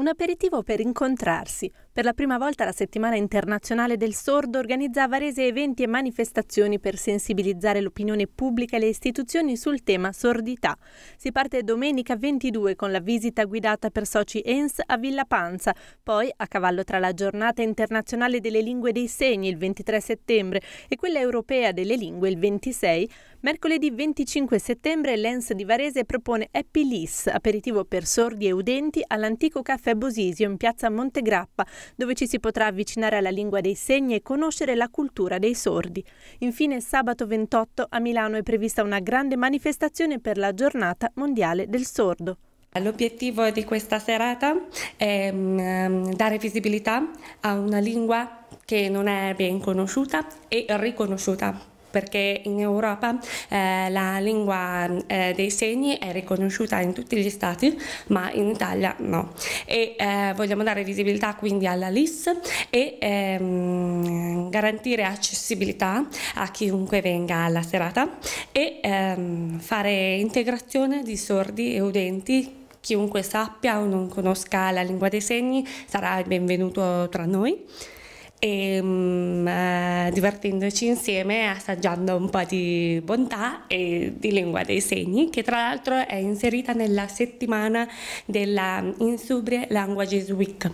un aperitivo per incontrarsi, per la prima volta la settimana internazionale del sordo organizza a Varese eventi e manifestazioni per sensibilizzare l'opinione pubblica e le istituzioni sul tema sordità. Si parte domenica 22 con la visita guidata per soci ENS a Villa Panza, poi a cavallo tra la giornata internazionale delle lingue dei segni il 23 settembre e quella europea delle lingue il 26, mercoledì 25 settembre l'ENS di Varese propone Happy Lis, aperitivo per sordi e udenti all'antico caffè Bosisio in piazza Montegrappa dove ci si potrà avvicinare alla lingua dei segni e conoscere la cultura dei sordi. Infine, sabato 28 a Milano è prevista una grande manifestazione per la giornata mondiale del sordo. L'obiettivo di questa serata è mm, ehm, dare visibilità a una lingua che non è ben conosciuta e riconosciuta perché in Europa eh, la lingua eh, dei segni è riconosciuta in tutti gli stati, ma in Italia no. E eh, vogliamo dare visibilità quindi alla LIS e ehm, garantire accessibilità a chiunque venga alla serata e ehm, fare integrazione di sordi e udenti chiunque sappia o non conosca la lingua dei segni sarà il benvenuto tra noi. E, um, eh, divertendoci insieme, assaggiando un po' di bontà e di lingua dei segni, che tra l'altro è inserita nella settimana della Insubria Languages Week.